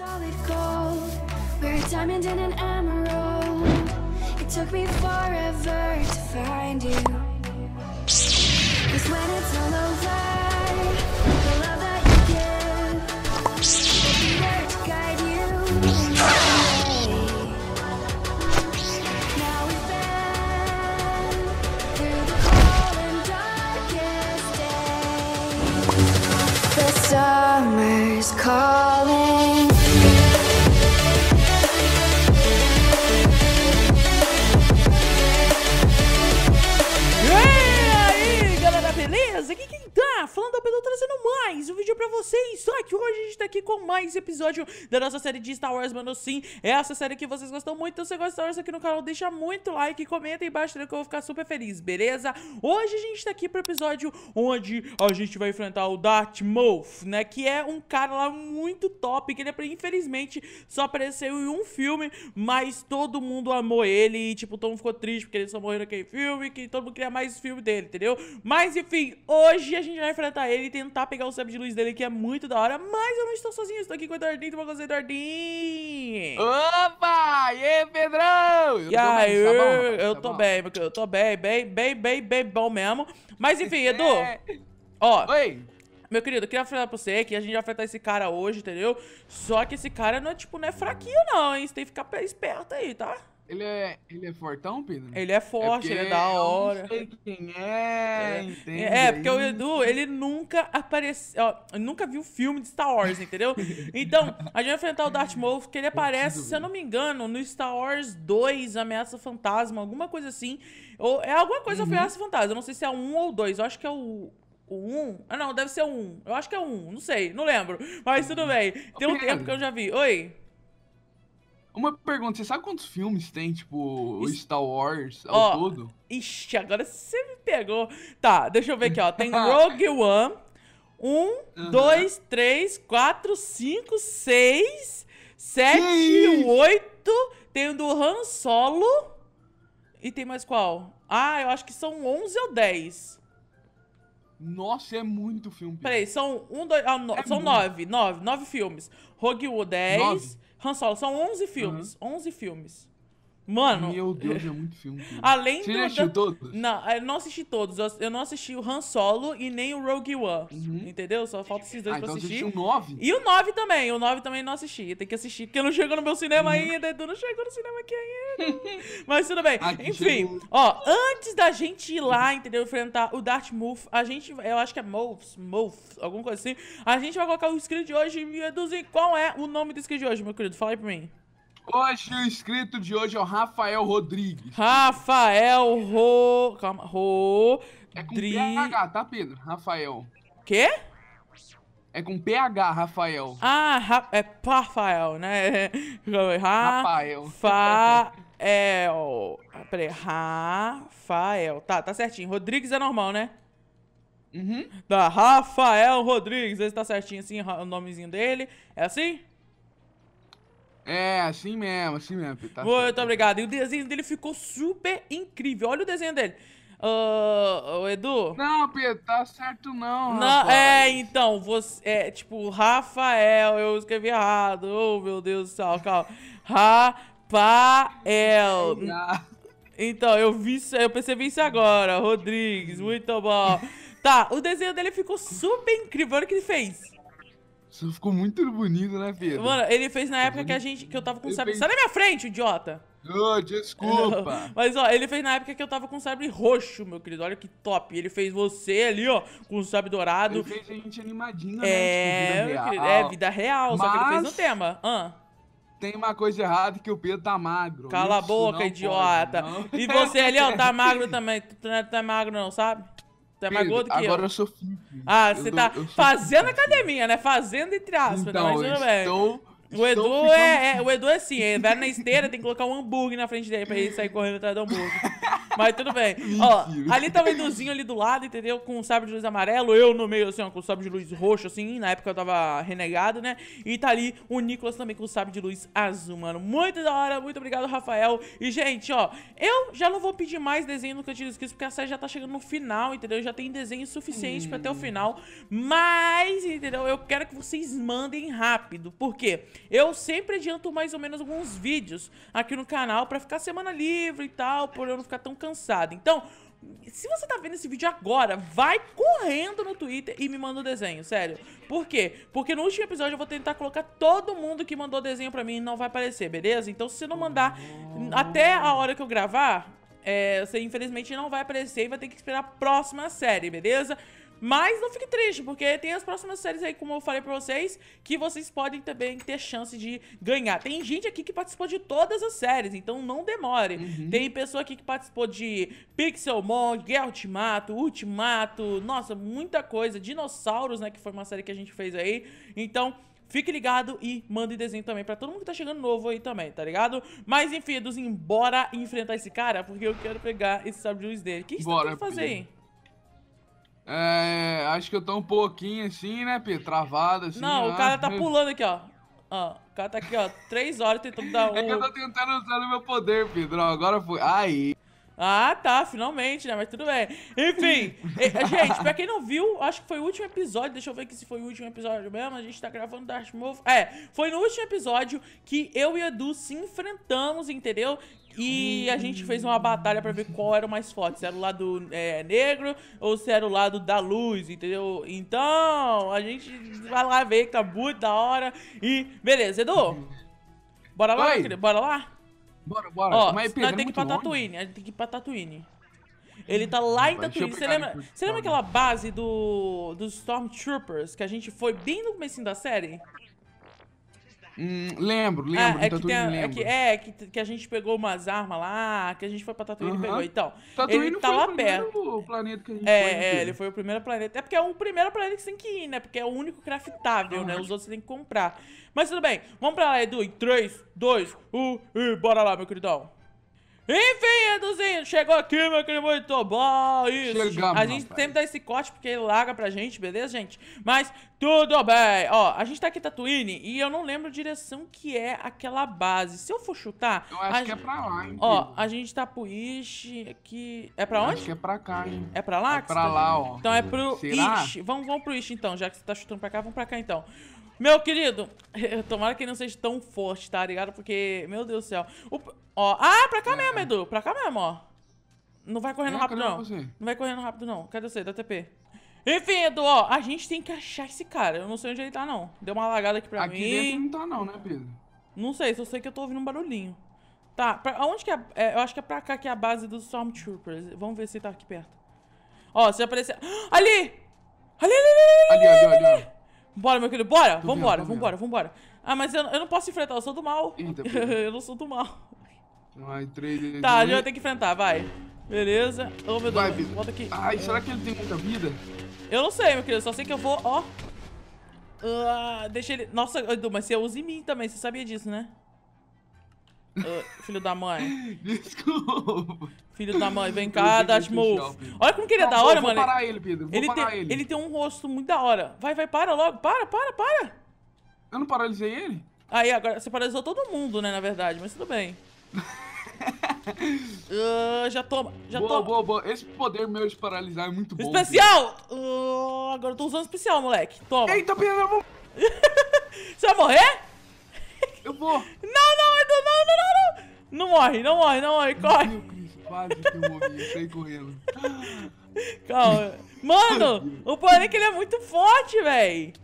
solid gold We're a diamond and an emerald It took me forever to find you Cause when it's all over mais episódio da nossa série de Star Wars, mano. Sim, é essa série que vocês gostam muito. Então, se você gosta de Star Wars aqui no canal, deixa muito like, comenta aí embaixo né, que eu vou ficar super feliz, beleza? Hoje a gente tá aqui pro episódio onde a gente vai enfrentar o Darth Maul, né? Que é um cara lá muito top, que ele, infelizmente, só apareceu em um filme, mas todo mundo amou ele e, tipo, todo mundo ficou triste porque ele só morreu naquele filme, que todo mundo queria mais filme dele, entendeu? Mas, enfim, hoje a gente vai enfrentar ele e tentar pegar o sabre de luz dele, que é muito da hora, mas eu não estou sozinho sozinho, estou aqui com o Eduardinho, tô com o Eduardinho. Opa! E aí, Pedrão? Eu e aí, tá bom, tá eu tô bem, porque eu tô bem, bem, bem, bem, bem bom mesmo. Mas enfim, Edu, é... ó... Oi! Meu querido, eu queria falar pra você que a gente vai enfrentar esse cara hoje, entendeu? Só que esse cara não é, tipo, não é fraquinho não, hein? Você tem que ficar esperto aí, tá? Ele é, ele é fortão, Pedro? Ele é, é forte, é ele é da hora. Eu não sei quem é, é, entende? É, porque o Edu, ele nunca apareceu. Ó, nunca viu filme de Star Wars, entendeu? então, a gente vai enfrentar o Darth Maul, que ele aparece, se eu não me engano, no Star Wars 2, Ameaça Fantasma, alguma coisa assim. Ou, é alguma coisa uhum. Ameaça Fantasma, eu não sei se é um ou dois, eu acho que é o, o 1? Ah, não, deve ser o 1. Eu acho que é o 1. Não sei, não lembro. Mas tudo uhum. bem. Tem um tempo que eu já vi. Oi? Uma pergunta, você sabe quantos filmes tem, tipo, o Star Wars ao todo? Ixi, agora você me pegou. Tá, deixa eu ver aqui, ó. Tem Rogue One. Um, dois, três, quatro, cinco, seis, sete, oito. Tem o do Han Solo. E tem mais qual? Ah, eu acho que são 11 ou 10. Nossa, é muito filme. Peraí, são um, dois, ah, no, é são muito. nove, nove, nove filmes. Rogue One 10, nove. Han Solo, são 11 filmes. Uhum. 11 filmes. Mano. Meu Deus, é muito filme. Cara. Além Você do, assistiu da... todos? Não, eu não assisti todos. Eu não assisti o Han Solo e nem o Rogue One. Uhum. Entendeu? Só falta esses dois ah, pra então assistir. o 9? E o 9 também. O 9 também não assisti. Tem que assistir. Porque não chegou no meu cinema uhum. ainda. Edu não chegou no cinema aqui ainda. Mas tudo bem. Aqui Enfim, chegou. ó, antes da gente ir lá, entendeu? Enfrentar o Dartmouth, a gente. Eu acho que é Mouth, Mouth, alguma coisa assim. A gente vai colocar o script de hoje. E reduzir qual é o nome do script de hoje, meu querido? Fala aí pra mim. Hoje, o inscrito de hoje é o Rafael Rodrigues. Rafael Ro... Calma, Ro... É com PH, tá, Pedro? Rafael. Quê? É com PH, Rafael. Ah, ra... é Rafael, né? Rafael. Rafael. Ah, peraí, Rafael. Tá, tá certinho. Rodrigues é normal, né? Uhum. Da tá, Rafael Rodrigues. Esse tá certinho assim, o nomezinho dele. É assim? É, assim mesmo, assim mesmo. Tá Muito certo. obrigado. E o desenho dele ficou super incrível. Olha o desenho dele. Uh, Edu? Não, Pedro, tá certo não, não rapaz. É, então, você, é, tipo, Rafael, eu escrevi errado. Oh, meu Deus do céu, calma. Rafael. Então, eu vi eu percebi isso agora. Rodrigues, muito bom. Tá, o desenho dele ficou super incrível. Olha o que ele fez. Você ficou muito bonito, né, Pedro? Mano, ele fez na época que a gente. que eu tava com o sabre. Fez... Sai da minha frente, idiota! Oh, desculpa! Mas ó, ele fez na época que eu tava com o sabre roxo, meu querido. Olha que top. Ele fez você ali, ó, com o sabre dourado. Ele fez a gente animadinha, né, é, né? Tipo, vida real. é, vida real, Mas... só que ele fez no tema. Tem uma coisa errada que o Pedro tá magro. Cala Isso a boca, idiota. Pode, e você ali, ó, tá magro também. Tá, tá magro, não, sabe? Tu é mais gordo que agora eu. eu sou fitness. Ah, eu você tá fazendo academia, né? Fazendo entre aspas, né? então, tá O Edu é, é, o Edu é assim, é, ele vai na esteira, tem que colocar um hambúrguer na frente dele pra ele sair correndo atrás do hambúrguer. Mas tudo bem. Ó, ali tá o Eduzinho ali do lado, entendeu? Com o sabre de luz amarelo, eu no meio, assim, ó, com o sabre de luz roxo, assim. Na época eu tava renegado, né? E tá ali o Nicolas também com o sabre de luz azul, mano. Muito da hora, muito obrigado, Rafael. E, gente, ó, eu já não vou pedir mais desenho no Cantinho dos porque a série já tá chegando no final, entendeu? Já tem desenho suficiente hum. pra até o final. Mas, entendeu? Eu quero que vocês mandem rápido, porque eu sempre adianto mais ou menos alguns vídeos aqui no canal pra ficar semana livre e tal, por eu não ficar tão cansada. Então, se você tá vendo esse vídeo agora, vai correndo no Twitter e me manda o um desenho, sério. Por quê? Porque no último episódio eu vou tentar colocar todo mundo que mandou desenho pra mim e não vai aparecer, beleza? Então se você não mandar até a hora que eu gravar, é, você infelizmente não vai aparecer e vai ter que esperar a próxima série, beleza? Mas não fique triste, porque tem as próximas séries aí, como eu falei pra vocês, que vocês podem também ter chance de ganhar. Tem gente aqui que participou de todas as séries, então não demore. Uhum. Tem pessoa aqui que participou de Pixelmon, Guerra Ultimato, Ultimato, nossa, muita coisa. Dinossauros, né, que foi uma série que a gente fez aí. Então, Fique ligado e mande desenho também para todo mundo que tá chegando novo aí também, tá ligado? Mas enfim, Eduz, bora enfrentar esse cara, porque eu quero pegar esse sabre de luz dele. O que, que você tem que fazer aí? É, acho que eu tô um pouquinho assim, né, Pedro? Travado assim. Não, né? o cara tá pulando aqui, ó. Ó, o cara tá aqui, ó, três horas tentando dar um. É que eu tô tentando usar o meu poder, Pedro. Agora foi. Aí. Ah, tá, finalmente, né? Mas tudo bem. Enfim, gente, pra quem não viu, acho que foi o último episódio. Deixa eu ver aqui se foi o último episódio mesmo. A gente tá gravando Dark Move. É, foi no último episódio que eu e Edu se enfrentamos, entendeu? E a gente fez uma batalha para ver qual era o mais forte, se era o lado é, negro ou se era o lado da luz, entendeu? Então, a gente vai lá ver que tá muito da hora. E beleza, Edu. Bora lá, querido, bora lá? Bora, bora. Ó, Mas, Pedro, nós é temos que ir pra Tatooine, a gente tem que ir pra Tatooine. Ele tá lá em Tatooine. Você lembra, você lembra aquela base do, dos Stormtroopers que a gente foi bem no começo da série? Hum, lembro, ah, lembro. Ah, é, que tem, lembro. É, que, é que, que, a gente pegou umas armas lá, que a gente foi pra Tatooine uhum. e pegou. Então, Tatooine ele tá lá perto. planeta que a gente é, foi. Né, é, ele foi o primeiro planeta. É porque é o primeiro planeta que você tem que ir, né? Porque é o único craftável, uhum. né? Os outros você tem que comprar. Mas tudo bem, vamos pra lá, Edu. Em 3, 2, 1 e bora lá, meu queridão. Enfim, Eduzinho, chegou aqui, meu querido, muito bom. Isso. Chegamos, a gente sempre dá esse corte porque ele larga pra gente, beleza, gente? Mas tudo bem. Ó, a gente tá aqui em Tatooine e eu não lembro a direção que é aquela base. Se eu for chutar... Eu acho a... que é pra lá, hein? Ó, a gente tá pro Ish aqui... É pra eu onde? Acho que é pra cá, hein? É pra lá? É pra tá lá, ó. Então é pro Será? Ish. Vamos, vamos pro Ish, então, já que você tá chutando pra cá, vamos pra cá, então. Meu querido, tomara que ele não seja tão forte, tá ligado? Porque, meu Deus do céu. O, ó, ah, pra cá é. mesmo, Edu. Pra cá mesmo, ó. Não vai correndo é, rápido, não. Não vai correndo rápido, não. Cadê você? Dá TP. Enfim, Edu, ó, a gente tem que achar esse cara. Eu não sei onde ele tá, não. Deu uma lagada aqui pra aqui mim. Aqui ele não tá, não, né, Pedro? Não sei, só sei que eu tô ouvindo um barulhinho. Tá, pra, onde que é, é, Eu acho que é pra cá que é a base dos Stormtroopers. Vamos ver se tá aqui perto. Ó, se aparecer... Ali! Ali, ali, ali, ali! Ali, ali, ali! ali, ali. Bora, meu querido, bora! Tô vambora, vendo, vambora, vambora. Ah, mas eu, eu não posso enfrentar, eu sou do mal. Eita, eu não sou do mal. Ai, três Tá, a gente vai ter que enfrentar, vai. Beleza. Ô, oh, meu vai, Deus, vida. volta aqui. Ai, será que ele tem muita vida? Eu não sei, meu querido, só sei que eu vou, ó. Uh, deixa ele. Nossa, Edu, mas você usa em mim também, você sabia disso, né? Uh, filho da mãe. Desculpa. Filho da mãe, vem cá, Move Olha como que ele é da hora, mano. Vou parar ele, Pedro. Vou ele parar tem, ele. Ele tem um rosto muito da hora. Vai, vai, para logo. Para, para, para. Eu não paralisei ele? Aí, agora você paralisou todo mundo, né, na verdade. Mas tudo bem. uh, já toma, já boa, toma. Boa, boa, Esse poder meu de paralisar é muito bom. Especial! Uh, agora eu tô usando especial, moleque. Toma. Eita, Pedro, eu vou... você vai morrer? Eu vou! Não, não, Edu, não, não, não, não! Não morre, não morre, não morre, corre! Meu Deus, quase que eu morri, eu saí correndo. Calma. Mano, o Panic é ele é muito forte, véi!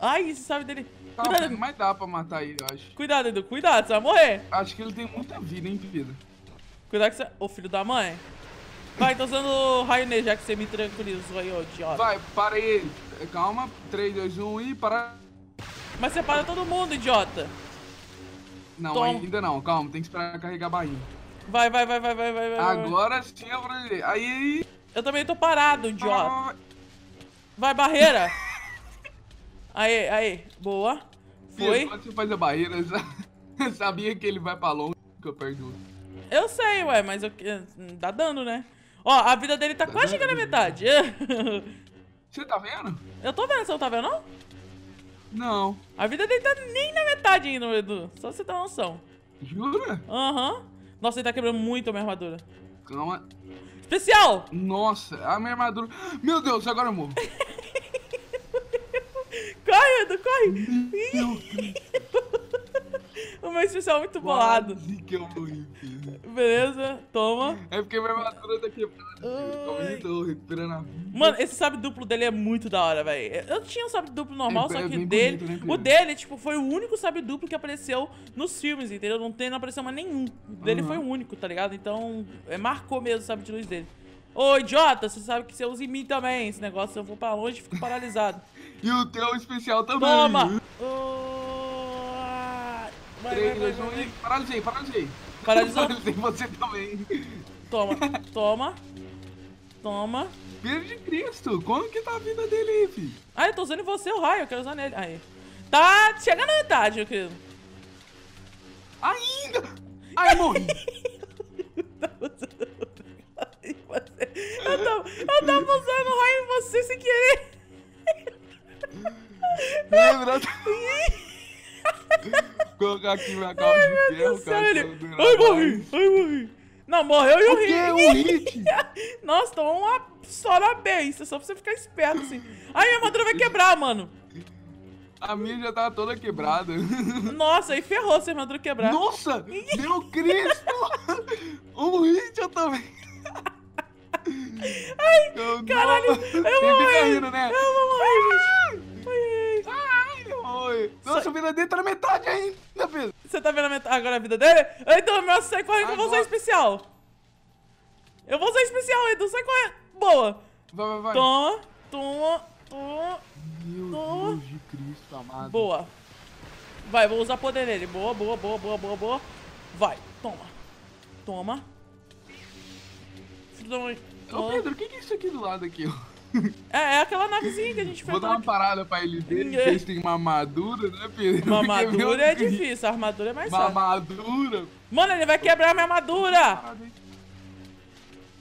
Ai, você sabe dele. Tá, cuidado, mas dá pra matar ele, eu acho. Cuidado, Edu, cuidado, você vai morrer. Acho que ele tem muita vida, hein, vida. Cuidado que você. Ô, filho da mãe. Vai, tô usando raio nele, já que você me tranquilizou aí, ô idiota. Vai, para aí. Calma. 3, 2, 1 e para. Mas você para todo mundo, idiota. Não, Tom. ainda não. Calma, tem que esperar carregar a bainha. Vai, vai, vai, vai, vai, vai. Agora sim eu vou... Aí... Eu também tô parado, ah, idiota. Ah. Vai, barreira. aí, aí. Boa. Foi. Quando você faz a barreira, eu sabia que ele vai pra longe que eu perdi. Eu sei, ué, mas eu... dá dano, né? Ó, a vida dele tá, tá quase chegando à metade. você tá vendo? Eu tô vendo, você não tá vendo, não? Não. A vida dele tá nem na metade ainda, Edu. Só você ter noção. Jura? Aham. Uhum. Nossa, ele tá quebrando muito a minha armadura. Calma. Especial! Nossa, a minha armadura... Meu Deus, agora eu morro. corre, Edu, corre! Meu Deus. O meu especial é muito bolado. que eu morri, filho. Beleza, toma. É porque minha armadura tá quebrada. Tô recuperando a vida. Mano, esse sabre duplo dele é muito da hora, velho. Eu tinha um sabre duplo normal, é, só é que é dele. Bonito, né, o dele, tipo, foi o único sabre duplo que apareceu nos filmes, entendeu? Não, tem, não apareceu mais nenhum. O dele uhum. foi o único, tá ligado? Então, é, marcou mesmo o sabre de luz dele. Ô, idiota, você sabe que você usa em mim também. Esse negócio, eu vou pra longe fico paralisado. e o teu especial também. Toma! Vai, Três, vai, paralisei, paralisei. Paralisou? Paralisei você também. Toma, toma. Toma. Filho de Cristo, como que tá a vida dele aí, filho? Ah, eu tô usando em você o raio, eu quero usar nele. Aí. Tá chegando na metade, meu querido. Ainda! Ai, morri. Tá eu, tava, eu tava usando o raio em você sem querer. Lembra? colocar aqui minha calça Ai, de ferro, cara. Ai, morri, ai, morri. Não, morreu e eu ri. O é hit? Nossa, tomou uma sora besta, só pra você ficar esperto, assim. Ai, minha armadura vai quebrar, mano. A minha já tava toda quebrada. Nossa, aí ferrou se a armadura quebrar. Nossa, meu Cristo! um hit eu também. Ai, eu caralho, não... eu morri. né? Eu vou morrer, gente foi. Nossa, a vida dele tá na metade ainda, Pedro. Você tá vendo a metade, agora a vida dele? Então, meu, sai correndo que eu vou usar especial. Eu vou usar especial, Edu, sai correndo. Boa. Vai, vai, vai. Toma, toma, toma. Meu Deus de Cristo amado. Boa. Vai, vou usar poder nele. Boa, boa, boa, boa, boa, boa. Vai, toma. Toma. Ô, Pedro, o que, que é isso aqui do lado aqui? É, é aquela navezinha que a gente fez. Vou dar uma parada pra ele dele, é. vocês têm uma armadura, né, Pedro? Uma armadura é difícil, a armadura é mais fácil. Uma armadura? Mano, ele vai quebrar a minha armadura!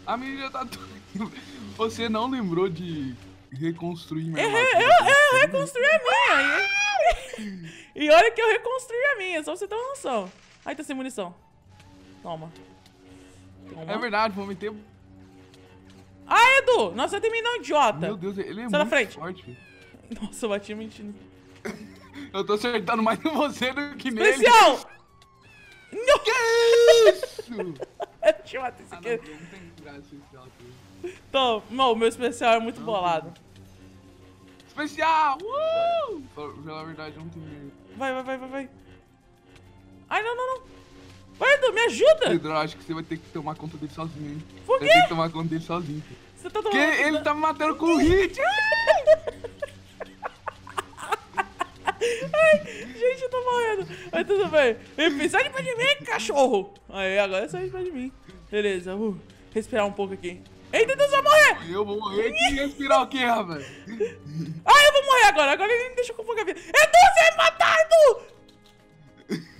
A menina tá tudo Você não lembrou de reconstruir minha armadura? Eu, eu, eu reconstruí a minha! E, e olha que eu reconstruí a minha, só pra você ter uma noção. Aí tá sem munição. Toma. Toma. É verdade, vou meter ah, Edu! Nossa, eu também não, idiota. Meu Deus, ele é Sai muito forte. Nossa, eu bati mentindo. eu tô acertando mais em você do que Especial. nele. Não. Que isso? Deixa eu matar esse ah, aqui. Não, não tem graça esse Então, não, o meu especial é muito não. bolado. Especial! Uh! Pela verdade, não tenho medo. vai, vai, vai, vai. Ai, não, não, não. Pardo, me ajuda! Pedro, eu acho que você vai ter que tomar conta dele sozinho, hein? Por quê? Você que tomar conta dele sozinho. Você tá tomando Porque conta... ele tá me matando com o hit! Ai, gente, eu tô morrendo. Mas tudo bem. Enfim, sai de de mim, cachorro. Aí, agora sai de perto de mim. Beleza, vou uh, respirar um pouco aqui. Eita, Deus, vai morrer! Eu vou morrer e respirar o quê, rapaz? Ah, eu vou morrer agora. Agora ele me deixou com pouca vida. Edu, você vai matar, Edu!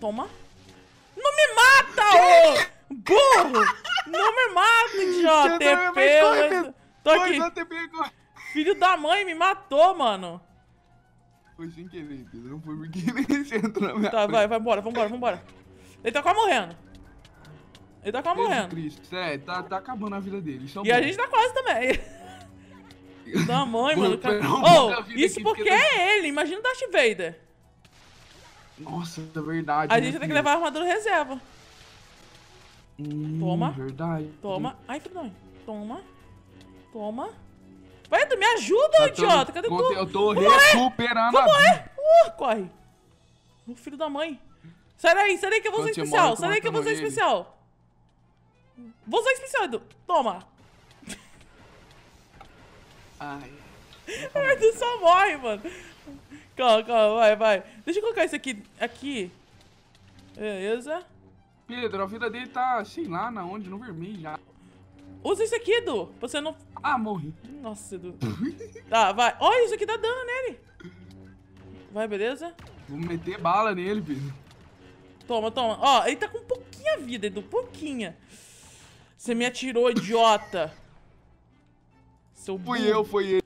Toma. Não me mata, ô! Burro! Não me mata, idiota! TP, é é né? Tô aqui. Filho da mãe, me matou, mano. Foi sem querer, Pedro. Não foi porque ele entrou na minha Tá, vai, vai embora, vambora, vambora. Ele tá quase morrendo. Ele tá quase morrendo. Cristo, sério, tá, tá acabando a vida dele. e a gente tá quase também. da mãe, mano. Ô, oh, isso porque é ele. Imagina o Darth Vader. Nossa, é verdade. A né, gente tem que levar a armadura reserva. Hum, Toma. Verdade. Toma. Ai, filho, Toma. Toma. Vai, tu me ajuda, tá idiota. Cadê tu? Eu tô recuperando Vamos a Uh, corre. O filho da mãe. Sai daí, sai daí que eu vou ser especial. Sai daí que eu vou ser especial. Vou ser especial, Edu. Toma. Ai. Mas tu só morre, mano. Calma, calma, vai, vai. Deixa eu colocar isso aqui. Aqui. Beleza. Pedro, a vida dele tá, sei lá, na onde, no vermelho já. Usa isso aqui, Edu. Você não. Ah, morri. Nossa, Edu. tá, vai. Olha, isso aqui dá tá dano nele. Vai, beleza? Vou meter bala nele, Pedro. Toma, toma. Ó, ele tá com pouquinha vida, Edu. Pouquinha. Você me atirou, idiota. Seu Fui eu, foi ele.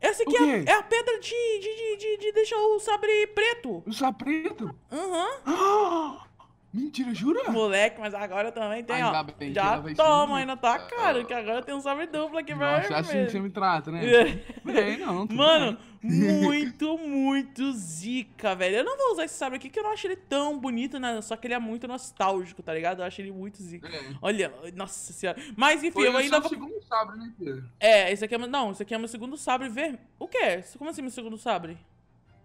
Essa aqui é, é, a pedra de, de, de, de, deixar o sabre preto. O sabre preto? Aham. Uhum. Ah! Mentira, jura? Moleque, mas agora também tem, ainda ó. Bem, já toma ainda tá cara, que agora tem um sabre duplo aqui pra mim. Você assim que você me trata, né? É. bem, não, não Mano, bem. muito, muito zica, velho. Eu não vou usar esse sabre aqui, que eu não acho ele tão bonito, né? Só que ele é muito nostálgico, tá ligado? Eu acho ele muito zica. É. Olha, nossa senhora. Mas enfim, Foi eu ainda. Esse o vou... segundo sabre, né, Pedro? É, esse aqui é. Não, esse aqui é meu segundo sabre vermelho. O quê? Como assim meu segundo sabre?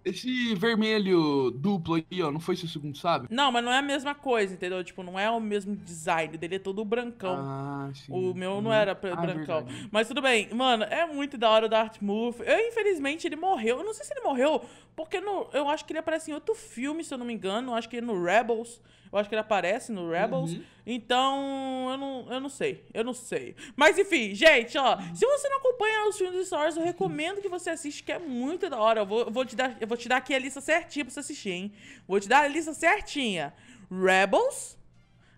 Esse vermelho duplo aqui, ó, não foi seu segundo sabe? Não, mas não é a mesma coisa, entendeu? Tipo, não é o mesmo design dele, é todo brancão. Ah, sim. O meu não era ah, é brancão. Verdade. Mas tudo bem, mano, é muito da hora o Darth Move. Eu, infelizmente, ele morreu. Eu não sei se ele morreu, porque no, eu acho que ele aparece em outro filme, se eu não me engano. Eu acho que é no Rebels. Eu acho que ele aparece no Rebels. Uhum. Então, eu não, eu não sei. Eu não sei. Mas enfim, gente, ó. Uhum. Se você não acompanha os filmes de Star Wars, eu recomendo que você assista, que é muito da hora. Eu vou, eu vou, te, dar, eu vou te dar aqui a lista certinha pra você assistir, hein? Vou te dar a lista certinha. Rebels.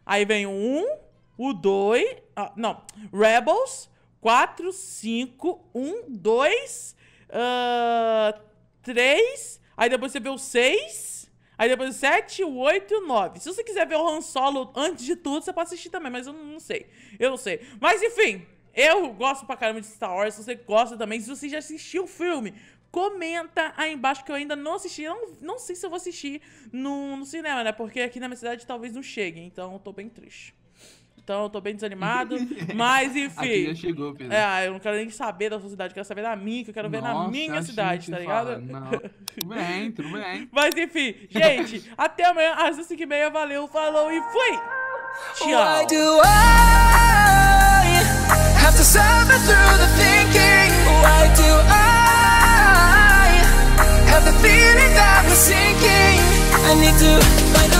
Aí vem o 1, o 2. Ah, não. Rebels. 4, 5, 1, 2, 3. Aí depois você vê o 6. Aí depois 7, 8 e 9. Se você quiser ver o Han Solo antes de tudo, você pode assistir também, mas eu não sei. Eu não sei. Mas enfim, eu gosto pra caramba de Star Wars, se você gosta também, se você já assistiu o filme, comenta aí embaixo que eu ainda não assisti. Não, não sei se eu vou assistir no, no cinema, né? Porque aqui na minha cidade talvez não chegue, então eu tô bem triste então eu tô bem desanimado. mas, enfim. Aqui já chegou, Pedro. É, eu não quero nem saber da sua cidade, eu quero saber da minha, que eu quero ver Nossa, na minha cidade, tá ligado? Fala, não. tudo bem, tudo bem. Mas, enfim, gente, até amanhã às 5h30. Valeu, falou e fui! Tchau! have to suffer through the thinking Why do I have the feeling that I'm sinking? I need to find